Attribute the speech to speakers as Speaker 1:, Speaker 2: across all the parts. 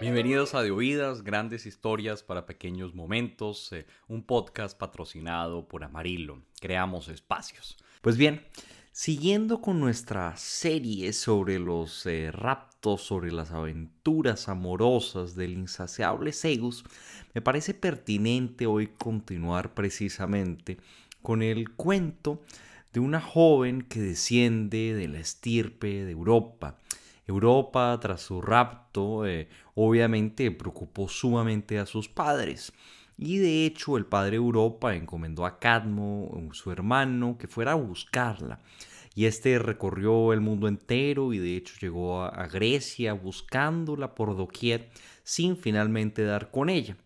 Speaker 1: Bienvenidos a De Oídas, grandes historias para pequeños momentos, eh, un podcast patrocinado por Amarillo. Creamos espacios. Pues bien, siguiendo con nuestra serie sobre los eh, raptos, sobre las aventuras amorosas del insaciable Zeus, me parece pertinente hoy continuar precisamente con el cuento de una joven que desciende de la estirpe de Europa. Europa, tras su rapto, eh, obviamente preocupó sumamente a sus padres. Y de hecho el padre Europa encomendó a Cadmo, su hermano, que fuera a buscarla. Y este recorrió el mundo entero y de hecho llegó a, Grecia buscándola por doquier sin finalmente dar con ella.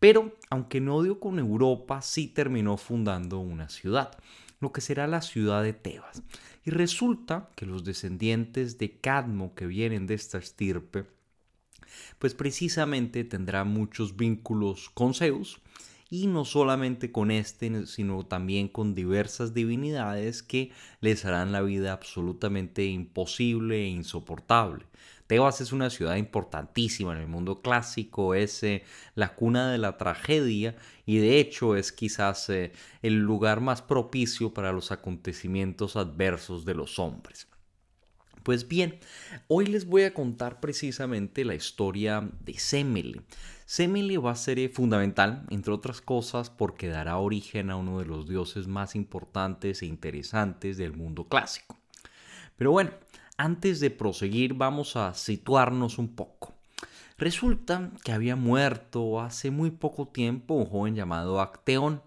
Speaker 1: Pero aunque no dio con Europa, sí terminó fundando una ciudad lo que será la ciudad de Tebas. Y resulta que los descendientes de Cadmo que vienen de esta estirpe, pues precisamente tendrá muchos vínculos con Zeus, y no solamente con este, sino también con diversas divinidades que les harán la vida absolutamente imposible e insoportable. Tebas es una ciudad importantísima en el mundo clásico, es eh, la cuna de la tragedia y de hecho es quizás eh, el lugar más propicio para los acontecimientos adversos de los hombres. Pues bien, hoy les voy a contar precisamente la historia de Semele. Semele va a ser eh, fundamental, entre otras cosas, porque dará origen a uno de los dioses más importantes e interesantes del mundo clásico. Pero bueno, antes de proseguir vamos a situarnos un poco. Resulta que había muerto hace muy poco tiempo un joven llamado Acteón.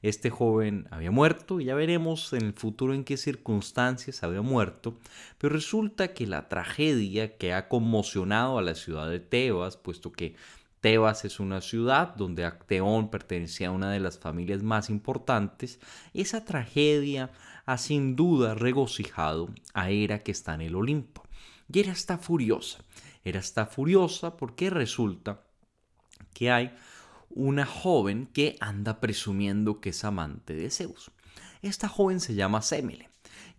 Speaker 1: Este joven había muerto y ya veremos en el futuro en qué circunstancias había muerto, pero resulta que la tragedia que ha conmocionado a la ciudad de Tebas, puesto que Tebas es una ciudad donde Acteón pertenecía a una de las familias más importantes, esa tragedia ha sin duda regocijado a Hera que está en el Olimpo. Y Hera está furiosa. Hera está furiosa porque resulta que hay una joven que anda presumiendo que es amante de Zeus. Esta joven se llama Semele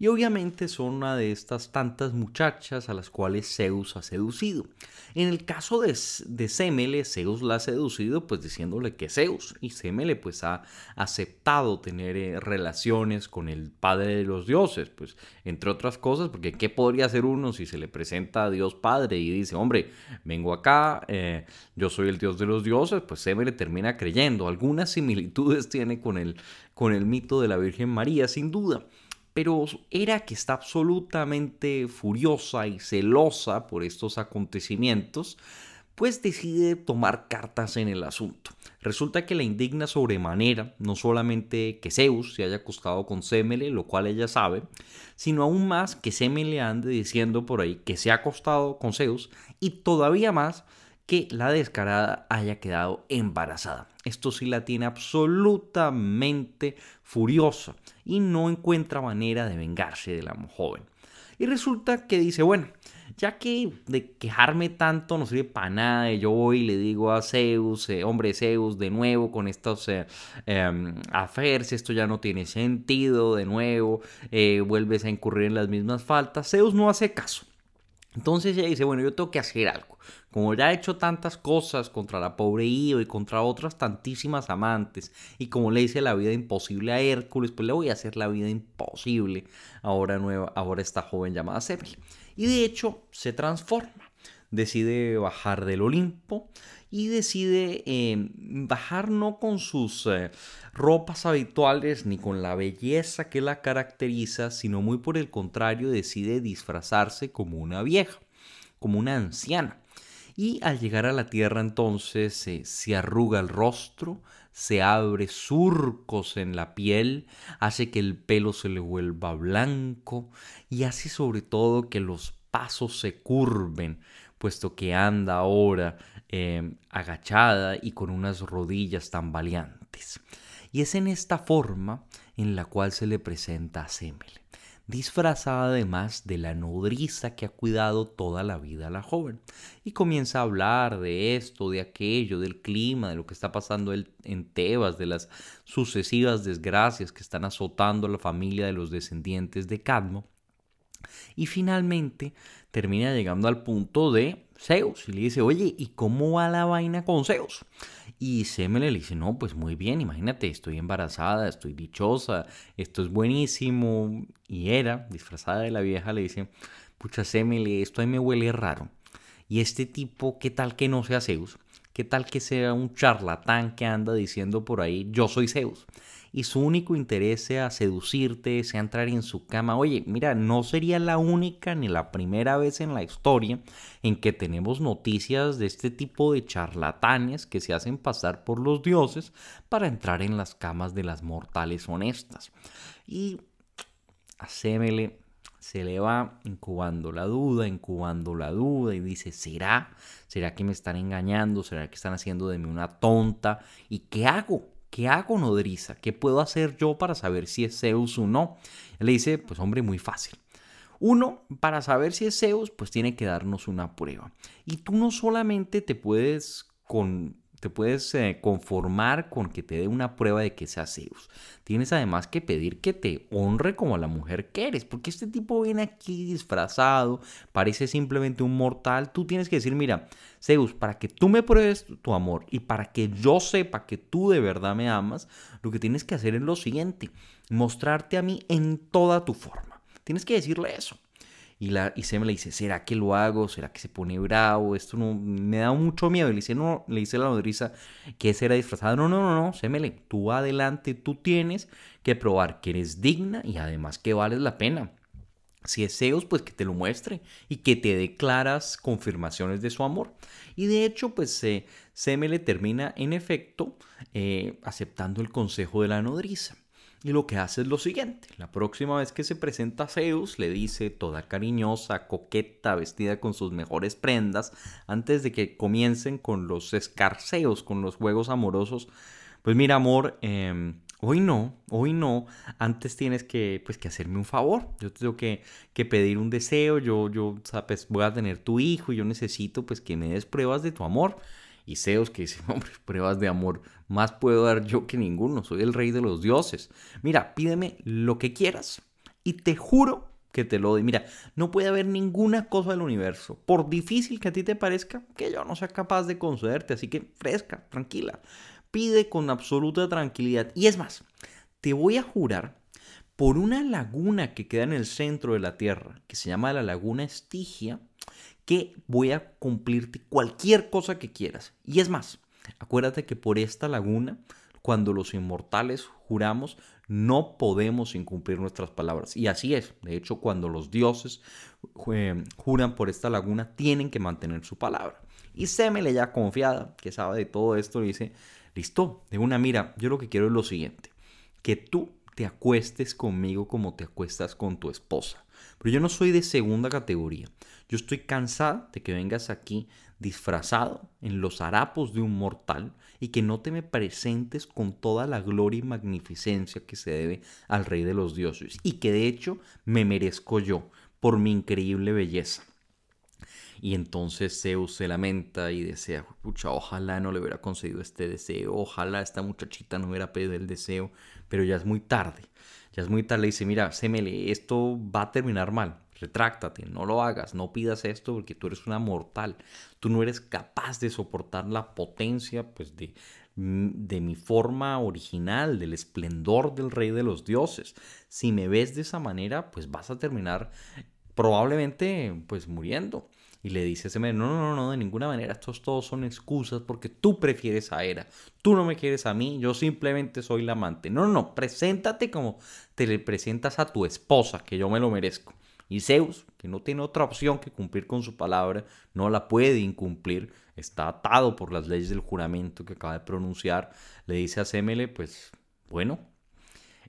Speaker 1: y obviamente son una de estas tantas muchachas a las cuales Zeus ha seducido. En el caso de, Semele, Zeus la ha seducido pues diciéndole que Zeus y Semele pues ha aceptado tener eh, relaciones con el padre de los dioses, pues entre otras cosas, porque ¿qué podría hacer uno si se le presenta a Dios Padre y dice, hombre, vengo acá, eh, yo soy el Dios de los dioses? Pues Semele termina creyendo. Algunas similitudes tiene con el, con el mito de la Virgen María, sin duda pero era que está absolutamente furiosa y celosa por estos acontecimientos, pues decide tomar cartas en el asunto. Resulta que la indigna sobremanera no solamente que Zeus se haya acostado con Semele, lo cual ella sabe, sino aún más que Semele ande diciendo por ahí que se ha acostado con Zeus y todavía más que la descarada haya quedado embarazada. Esto sí la tiene absolutamente furiosa y no encuentra manera de vengarse de la joven. Y resulta que dice, bueno, ya que de quejarme tanto no sirve para nada, yo voy y le digo a Zeus, eh, hombre Zeus, de nuevo con estos eh, em, esto ya no tiene sentido, de nuevo eh, vuelves a incurrir en las mismas faltas. Zeus no hace caso. Entonces ella dice, bueno, yo tengo que hacer algo. Como ya ha hecho tantas cosas contra la pobre Io y contra otras tantísimas amantes, y como le hice la vida imposible a Hércules, pues le voy a hacer la vida imposible ahora nueva, ahora esta joven llamada Cebri. Y de hecho se transforma, decide bajar del Olimpo y decide eh, bajar no con sus eh, ropas habituales ni con la belleza que la caracteriza, sino muy por el contrario decide disfrazarse como una vieja, como una anciana. Y al llegar a la tierra entonces se arruga el rostro, se abre surcos en la piel, hace que el pelo se le vuelva blanco y hace sobre todo que los pasos se curven, puesto que anda ahora em, agachada y con unas rodillas tan tambaleantes. Y es en esta forma en la cual se le presenta a Semele disfrazada además de la nodriza que ha cuidado toda la vida a la joven. Y comienza a hablar de esto, de aquello, del clima, de lo que está pasando en Tebas, de las sucesivas desgracias que están azotando a la familia de los descendientes de Cadmo. Y finalmente termina llegando al punto de Zeus y le dice, oye, ¿y cómo va la vaina con Zeus? Y Semele le dice, no, pues muy bien, imagínate, estoy embarazada, estoy dichosa, esto es buenísimo. Y era, disfrazada de la vieja, le dice, pucha Semele, esto a me huele raro. Y este tipo, ¿qué tal que no sea Zeus? ¿Qué tal que sea un charlatán que anda diciendo por ahí, yo soy Zeus? y su único interés sea seducirte, sea entrar en su cama. Oye, mira, no sería la única ni la primera vez en la historia en que tenemos noticias de este tipo de charlatanes que se hacen pasar por los dioses para entrar en las camas de las mortales honestas. Y a se le va incubando la duda, incubando la duda y dice, ¿será? ¿Será que me están engañando? ¿Será que están haciendo de mí una tonta? ¿Y qué hago? ¿Qué hago, nodriza? ¿Qué puedo hacer yo para saber si es Zeus o no? le dice, pues hombre, muy fácil. Uno, para saber si es Zeus, pues tiene que darnos una prueba. Y tú no solamente te puedes con te puedes eh, conformar con que te dé una prueba de que sea Zeus. Tienes además que pedir que te honre como la mujer que eres, porque este tipo viene aquí disfrazado, parece simplemente un mortal. Tú tienes que decir, mira, Zeus, para que tú me pruebes tu amor y para que yo sepa que tú de verdad me amas, lo que tienes que hacer es lo siguiente, mostrarte a mí en toda tu forma. Tienes que decirle eso. Y, Semele le dice, ¿será que lo hago? ¿Será que se pone bravo? Esto no, me da mucho miedo. Y le dice, no, le dice la nodriza que será disfrazada. No, no, no, no, Semele, tú adelante, tú tienes que probar que eres digna y además que vales la pena. Si es pues que te lo muestre y que te dé confirmaciones de su amor. Y de hecho, pues eh, Semele termina en efecto eh, aceptando el consejo de la nodriza y lo que hace es lo siguiente. La próxima vez que se presenta a Zeus, le dice, toda cariñosa, coqueta, vestida con sus mejores prendas, antes de que comiencen con los escarceos, con los juegos amorosos, pues mira, amor, em, hoy no, hoy no, antes tienes que, pues, que hacerme un favor, yo tengo que, que pedir un deseo, yo, yo, sabes, pues, voy a tener tu hijo, y yo necesito, pues, que me des pruebas de tu amor y Zeus que dice, hombre, pruebas de amor, más puedo dar yo que ninguno, soy el rey de los dioses. Mira, pídeme lo que quieras y te juro que te lo doy. Mira, no puede haber ninguna cosa del universo, por difícil que a ti te parezca, que yo no sea capaz de concederte, así que fresca, tranquila, pide con absoluta tranquilidad. Y es más, te voy a jurar por una laguna que queda en el centro de la Tierra, que se llama la laguna Estigia, que voy a cumplirte cualquier cosa que quieras. Y es más, acuérdate que por esta laguna, cuando los inmortales juramos, no podemos incumplir nuestras palabras. Y así es. De hecho, cuando los dioses juran por esta laguna, tienen que mantener su palabra. Y Semele ya confiada, que sabe de todo esto, dice, listo, de una mira, yo lo que quiero es lo siguiente, que tú te acuestes conmigo como te acuestas con tu esposa. Pero yo no soy de segunda categoría. Yo estoy cansada de que vengas aquí disfrazado en los harapos de un mortal y que no te me presentes con toda la gloria y magnificencia que se debe al Rey de los Dioses y que de hecho me merezco yo por mi increíble belleza. Y entonces Zeus se lamenta y desea, pucha, ojalá no le hubiera concedido este deseo, ojalá esta muchachita no hubiera pedido el deseo, pero ya es muy tarde ya es muy tarde, le dice, mira, Semele, esto va a terminar mal, retráctate, no lo hagas, no pidas esto porque tú eres una mortal, tú no eres capaz de soportar la potencia pues de, mm, de mi forma original, del esplendor del rey de los dioses. Si me ves de esa manera, pues vas a terminar probablemente pues muriendo. Y le dice a Semele, no, no, no, de ninguna manera, estos todos son excusas porque tú prefieres a Hera, tú no me quieres a mí, yo simplemente soy la amante. No, no, no, preséntate como te le presentas a tu esposa, que yo me lo merezco. Y Zeus, que no tiene otra opción que cumplir con su palabra, no la puede incumplir, está atado por las leyes del juramento que acaba de pronunciar, le dice a Semele, pues bueno,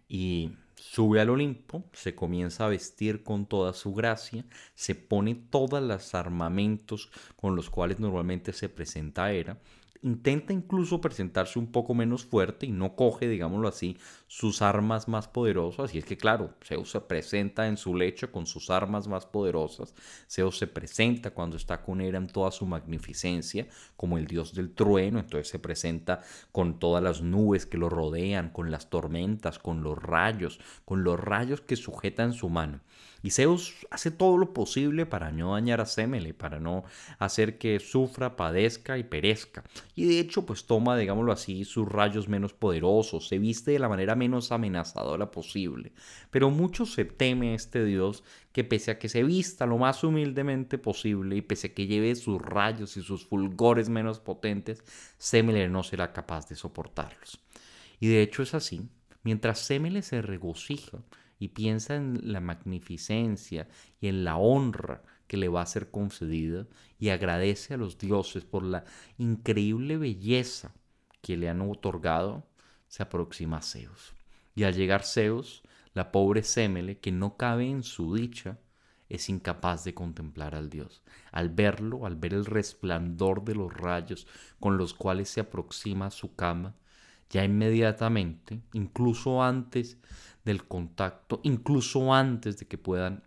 Speaker 1: y Sube al Olimpo, se comienza a vestir con toda su gracia, se pone todos los armamentos con los cuales normalmente se presenta Hera, intenta incluso presentarse un poco menos fuerte y no coge, digámoslo así, sus armas más poderosas. Y es que, claro, Zeus se presenta en su lecho con sus armas más poderosas. Zeus se presenta cuando está con Hera en toda su magnificencia, como el dios del trueno. Entonces se presenta con todas las nubes que lo rodean, con las tormentas, con los rayos, con los rayos que sujetan su mano. Y Zeus hace todo lo posible para no dañar a Semele, para no hacer que sufra, padezca y perezca. Y de hecho, pues toma, digámoslo así, sus rayos menos poderosos, se viste de la manera menos amenazadora posible. Pero mucho se teme este dios que pese a que se vista lo más humildemente posible y pese a que lleve sus rayos y sus fulgores menos potentes, Semele no será capaz de soportarlos. Y de hecho es así Mientras Semele se regocija y piensa en la magnificencia y en la honra que le va a ser concedida y agradece a los dioses por la increíble belleza que le han otorgado, se aproxima a Zeus. Y al llegar Zeus, la pobre Semele, que no cabe en su dicha, es incapaz de contemplar al dios. Al verlo, al ver el resplandor de los rayos con los cuales se aproxima a su cama, ya inmediatamente, incluso antes del contacto, incluso antes de que puedan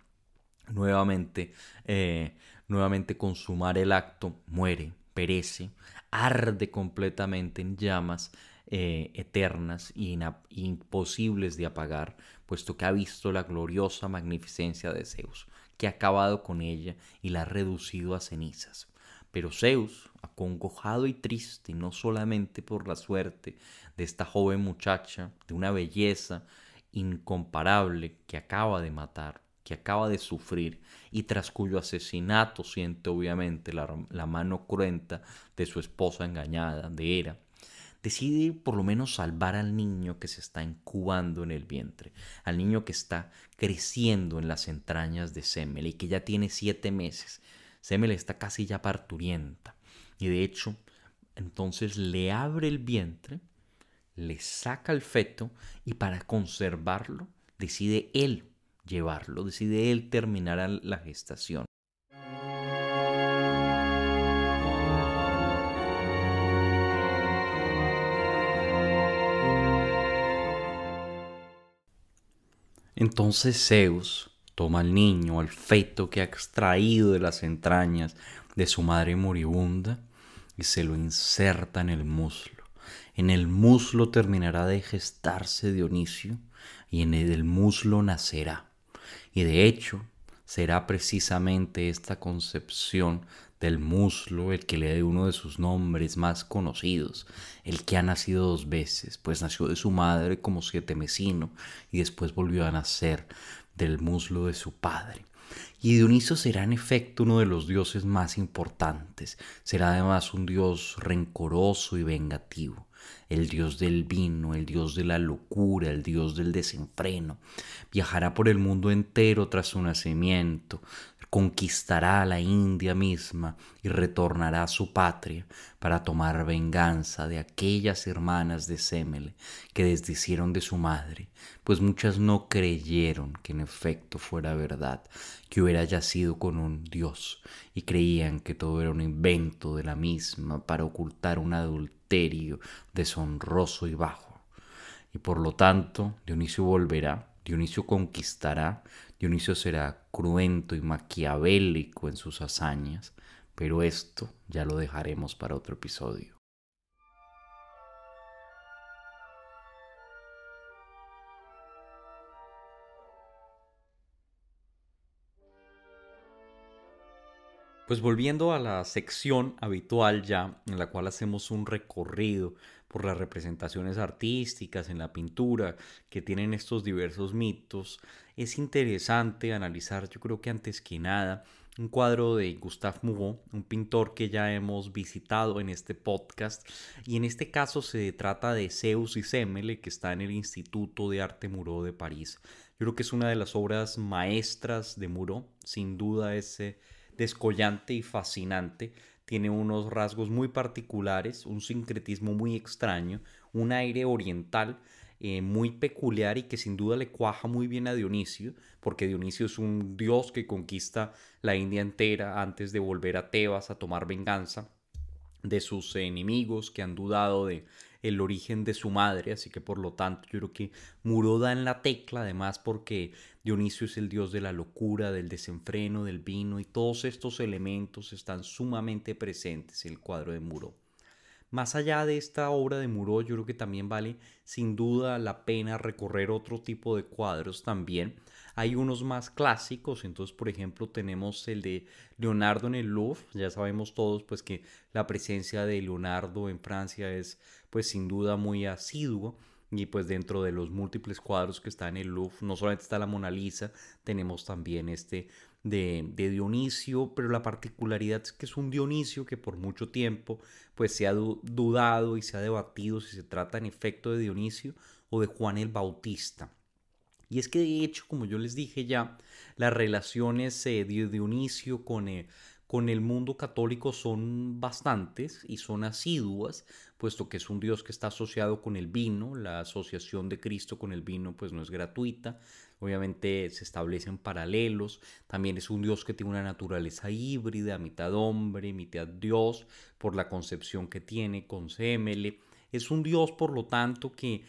Speaker 1: nuevamente, eh, nuevamente consumar el acto, muere, perece, arde completamente en llamas eh, eternas e imposibles de apagar, puesto que ha visto la gloriosa magnificencia de Zeus, que ha acabado con ella y la ha reducido a cenizas. Pero Zeus, acongojado y triste, no solamente por la suerte de esta joven muchacha, de una belleza incomparable que acaba de matar, que acaba de sufrir y tras cuyo asesinato siente obviamente la, mano cruenta de su esposa engañada, de Hera decide por lo menos salvar al niño que se está incubando en el vientre, al niño que está creciendo en las entrañas de Semele y que ya tiene siete meses. Semele está casi ya parturienta y de hecho entonces le abre el vientre le saca el feto y para conservarlo decide él llevarlo, decide él terminar la gestación. Entonces Zeus toma al niño, al feto que ha extraído de las entrañas de su madre moribunda y se lo inserta en el muslo. En el muslo terminará de gestarse Dionisio, y en el muslo nacerá. Y de hecho, será precisamente esta concepción del muslo el que le dé uno de sus nombres más conocidos, el que ha nacido dos veces, pues nació de su madre como siete mesino y después volvió a nacer del muslo de su padre. Y Dioniso será en efecto uno de los dioses más importantes, será además un dios rencoroso y vengativo el dios del vino, el dios de la locura, el dios del desenfreno. Viajará por el mundo entero tras su nacimiento, conquistará la India misma y retornará a su patria para tomar venganza de aquellas hermanas de Semele que desdicieron de su madre, pues muchas no creyeron que en efecto fuera verdad que hubiera yacido con un dios y creían que todo era un invento de la misma para ocultar un adulterio deshonroso y bajo. Y por lo tanto, Dionisio volverá Dionisio conquistará Dionisio será cruento y maquiavélico en sus hazañas, pero esto ya lo dejaremos para otro episodio. Pues volviendo a la sección habitual ya, en la cual hacemos un recorrido por las representaciones artísticas en la pintura que tienen estos diversos mitos, es interesante analizar, yo creo que antes que nada, un cuadro de Gustave Moreau, un pintor que ya hemos visitado en este podcast, y en este caso se trata de Zeus y Semele, que está en el Instituto de Arte Muro de París. Yo creo que es una de las obras maestras de Muro sin duda ese descollante y fascinante tiene unos rasgos muy particulares, un sincretismo muy extraño, un aire oriental eh, muy peculiar y que sin duda le cuaja muy bien a Dionisio, porque Dionisio es un dios que conquista la India entera antes de volver a Tebas a tomar venganza de sus enemigos que han dudado de el origen de su madre, así que por lo tanto yo creo que Muro da en la tecla, además porque Dionisio es el dios de la locura, del desenfreno, del vino y todos estos elementos están sumamente presentes en el cuadro de Muro. Más allá de esta obra de Muro, yo creo que también vale sin duda la pena recorrer otro tipo de cuadros también, hay unos más clásicos, entonces por ejemplo tenemos el de Leonardo en el Louvre, ya sabemos todos pues que la presencia de Leonardo en Francia es pues sin duda muy asiduo y pues dentro de los múltiples cuadros que está en el Louvre, no solamente está la Mona Lisa, tenemos también este de, Dionisio, pero la particularidad es que es un Dionisio que por mucho tiempo pues se ha dudado y se ha debatido si se trata en efecto de Dionisio o de Juan el Bautista. Y es que de hecho, como yo les dije ya, las relaciones eh, de Dionisio con, eh, con el mundo católico son bastantes y son asiduas, puesto que es un dios que está asociado con el vino, la asociación de Cristo con el vino pues no es gratuita, obviamente se establecen paralelos, también es un dios que tiene una naturaleza híbrida, mitad hombre, mitad dios, por la concepción que tiene con CML, es un Dios, por lo tanto, que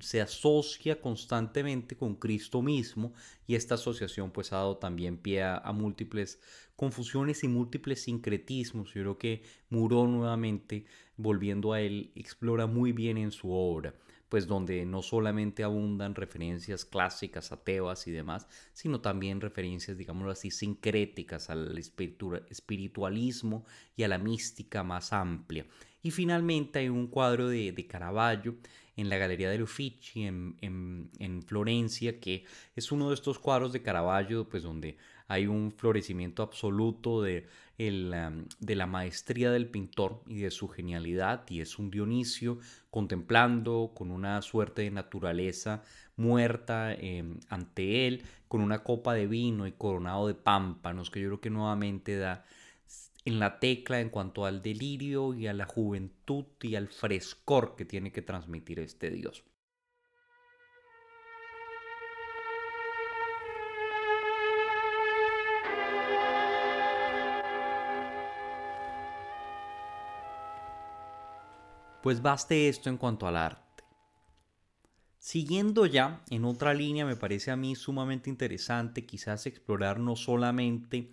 Speaker 1: se asocia constantemente con Cristo mismo y esta asociación pues ha dado también pie a, múltiples confusiones y múltiples sincretismos. Yo creo que Muró nuevamente, volviendo a él, explora muy bien en su obra pues donde no solamente abundan referencias clásicas a Tebas y demás, sino también referencias, digámoslo así, sincréticas al espiritualismo y a la mística más amplia. Y finalmente hay un cuadro de, de Caravaggio en la Galería del Uffizi en, en, Florencia, que es uno de estos cuadros de Caravaggio, pues donde hay un florecimiento absoluto de, um, de la maestría del pintor y de su genialidad, y es un Dionisio contemplando con una suerte de naturaleza muerta em, ante él, con una copa de vino y coronado de pámpanos, que yo creo que nuevamente da en la tecla en cuanto al delirio y a la juventud y al frescor que tiene que transmitir este dios. Pues baste esto en cuanto al arte. Siguiendo ya, en otra línea me parece a mí sumamente interesante quizás explorar no solamente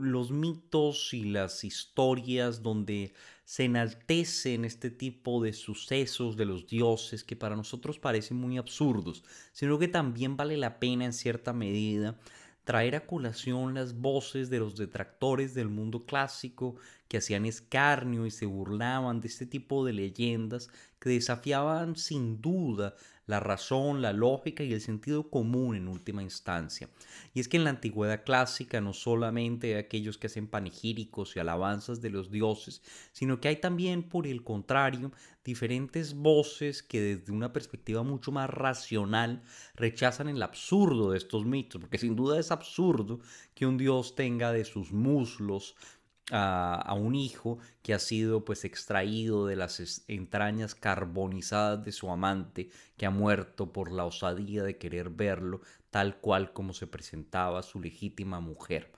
Speaker 1: los mitos y las historias donde se enaltecen este tipo de sucesos de los dioses que para nosotros parecen muy absurdos, sino que también vale la pena en cierta medida traer a colación las voces de los detractores del mundo clásico que hacían escarnio y se burlaban de este tipo de leyendas que desafiaban sin duda la razón, la lógica y el sentido común en última instancia. Y es que en la antigüedad clásica no solamente hay aquellos que hacen panegíricos y alabanzas de los dioses, sino que hay también, por el contrario, diferentes voces que desde una perspectiva mucho más racional rechazan el absurdo de estos mitos, porque sin duda es absurdo que un dios tenga de sus muslos a, un hijo que ha sido pues extraído de las entrañas carbonizadas de su amante que ha muerto por la osadía de querer verlo tal cual como se presentaba su legítima mujer.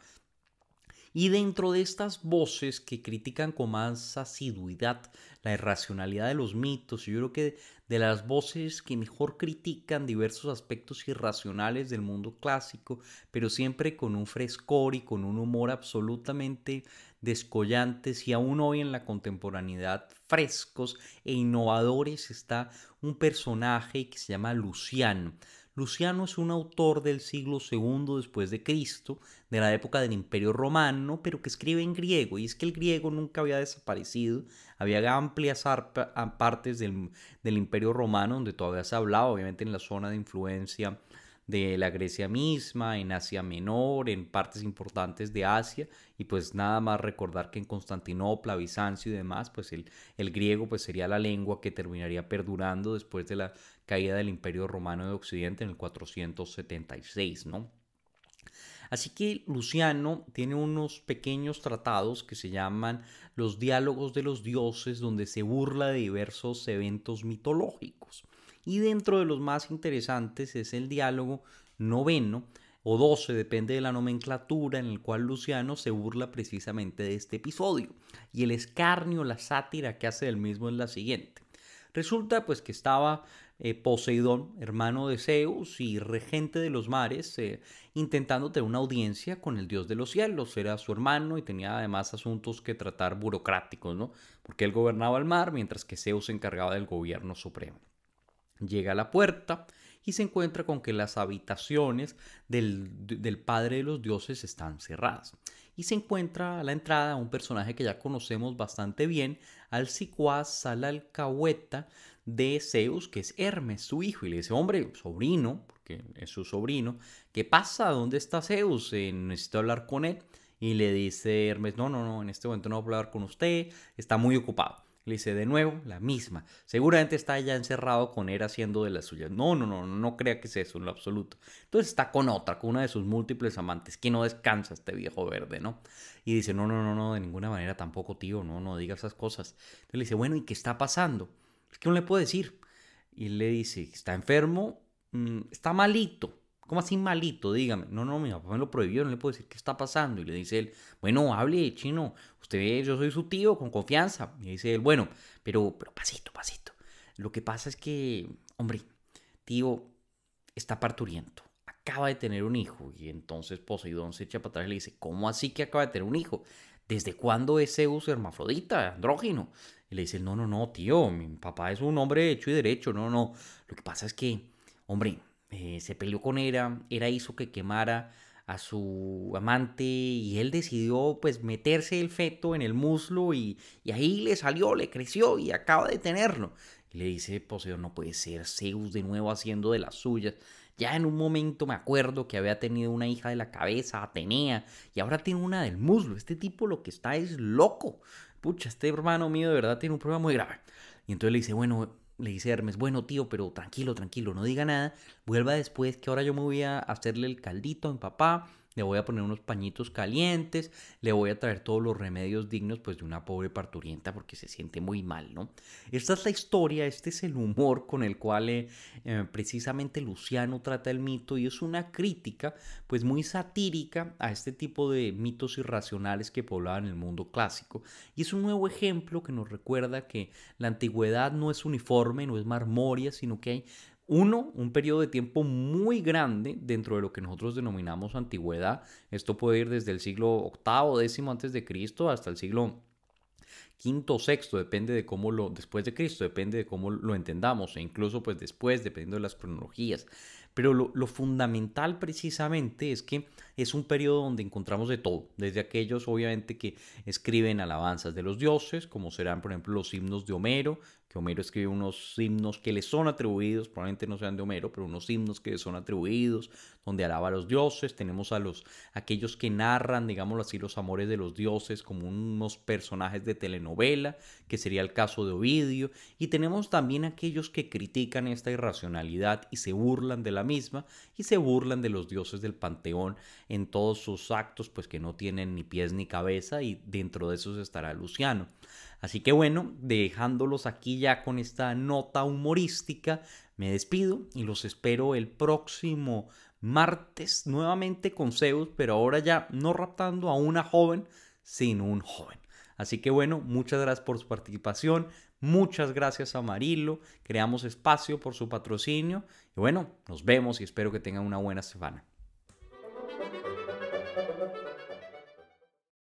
Speaker 1: Y dentro de estas voces que critican con más asiduidad la irracionalidad de los mitos, yo creo que de las voces que mejor critican diversos aspectos irracionales del mundo clásico, pero siempre con un frescor y con un humor absolutamente descollantes y aún hoy en la contemporaneidad frescos e innovadores está un personaje que se llama Luciano. Luciano es un autor del siglo II después de Cristo, de la época del Imperio Romano, pero que escribe en griego, y es que el griego nunca había desaparecido, había amplias partes del, del Imperio Romano donde todavía se hablaba, obviamente en la zona de influencia de la Grecia misma, en Asia Menor, en partes importantes de Asia, y pues nada más recordar que en Constantinopla, Bizancio y demás, pues el, griego pues sería la lengua que terminaría perdurando después de la caída del Imperio Romano de Occidente en el 476, Así que Luciano tiene unos pequeños tratados que se llaman los diálogos de los dioses, donde se burla de diversos eventos mitológicos. Y dentro de los más interesantes es el diálogo noveno o doce, depende de la nomenclatura, en el cual Luciano se burla precisamente de este episodio. Y el escarnio, la sátira que hace del mismo es la siguiente. Resulta pues que estaba eh, Poseidón, hermano de Zeus y regente de los mares, eh, intentando tener una audiencia con el dios de los cielos. Era su hermano y tenía además asuntos que tratar burocráticos, ¿no? Porque él gobernaba el mar mientras que Zeus se encargaba del gobierno supremo. Llega a la puerta y se encuentra con que las habitaciones del, del, padre de los dioses están cerradas. Y se encuentra a la entrada un personaje que ya conocemos bastante bien, al Sicuaz, al alcahueta de Zeus, que es Hermes, su hijo, y le dice, hombre, sobrino, porque es su sobrino, ¿qué pasa? ¿Dónde está Zeus? Eh, necesito hablar con él. Y le dice Hermes, no, no, no, en este momento no voy a hablar con usted, está muy ocupado. Le dice, de nuevo, la misma. Seguramente está ya encerrado con él haciendo de las suyas. No, no, no, no, no crea que es eso en lo absoluto. Entonces está con otra, con una de sus múltiples amantes, que no descansa este viejo verde, ¿no? Y dice, no, no, no, no, de ninguna manera tampoco, tío, no, no diga esas cosas. Entonces le dice, bueno, ¿y qué está pasando? Es que no le puedo decir. Y le dice, está enfermo, mm, está malito ¿Cómo así malito? Dígame. No, no, mi papá me lo prohibió, no le puedo decir qué está pasando. Y le dice él, bueno, hable chino, usted ve, yo soy su tío, con confianza. Y dice él, bueno, pero, pero pasito, pasito. Lo que pasa es que, hombre, tío está parturiento, acaba de tener un hijo. Y entonces Poseidón se echa para atrás y le dice, ¿cómo así que acaba de tener un hijo? ¿Desde cuándo es Zeus hermafrodita, andrógeno? Y le dice, no, no, no, tío, mi papá es un hombre hecho y derecho, no, no. Lo que pasa es que, hombre, eh, se peleó con era era hizo que quemara a su amante y él decidió pues meterse el feto en el muslo y, ahí le salió, le creció y acaba de tenerlo. le dice Poseidón, pues, no puede ser, Zeus de nuevo haciendo de las suyas. Ya en un momento me acuerdo que había tenido una hija de la cabeza, Atenea, y ahora tiene una del muslo. Este tipo lo que está es loco. Pucha, este hermano mío de verdad tiene un problema muy grave. Y entonces le dice, bueno, le dice Hermes, bueno tío, pero tranquilo, tranquilo, no diga nada, vuelva después que ahora yo me voy a hacerle el caldito en papá, le voy a poner unos pañitos calientes, le voy a traer todos los remedios dignos pues de una pobre parturienta porque se siente muy mal, ¿no? Esta es la historia, este es el humor con el cual eh, eh, precisamente Luciano trata el mito y es una crítica pues muy satírica a este tipo de mitos irracionales que poblaban el mundo clásico y es un nuevo ejemplo que nos recuerda que la antigüedad no es uniforme, no es marmoria, sino que hay uno, un periodo de tiempo muy grande dentro de lo que nosotros denominamos antigüedad. Esto puede ir desde el siglo VIII, X antes de Cristo hasta el siglo quinto sexto, depende de cómo lo, después de Cristo, depende de cómo lo entendamos, e incluso pues después, dependiendo de las cronologías. Pero lo, lo, fundamental precisamente es que es un periodo donde encontramos de todo, desde aquellos obviamente que escriben alabanzas de los dioses, como serán por ejemplo los himnos de Homero, Homero escribe unos himnos que le son atribuidos, probablemente no sean de Homero, pero unos himnos que le son atribuidos, donde alaba a los dioses, tenemos a los aquellos que narran, digámoslo así, los amores de los dioses como unos personajes de telenovela, que sería el caso de Ovidio, y tenemos también aquellos que critican esta irracionalidad y se burlan de la misma y se burlan de los dioses del panteón en todos sus actos, pues que no tienen ni pies ni cabeza y dentro de esos estará Luciano. Así que bueno, dejándolos aquí ya con esta nota humorística, me despido y los espero el próximo martes nuevamente con Zeus, pero ahora ya no raptando a una joven, sino un joven. Así que bueno, muchas gracias por su participación, muchas gracias a Marilo, creamos espacio por su patrocinio y bueno, nos vemos y espero que tengan una buena semana.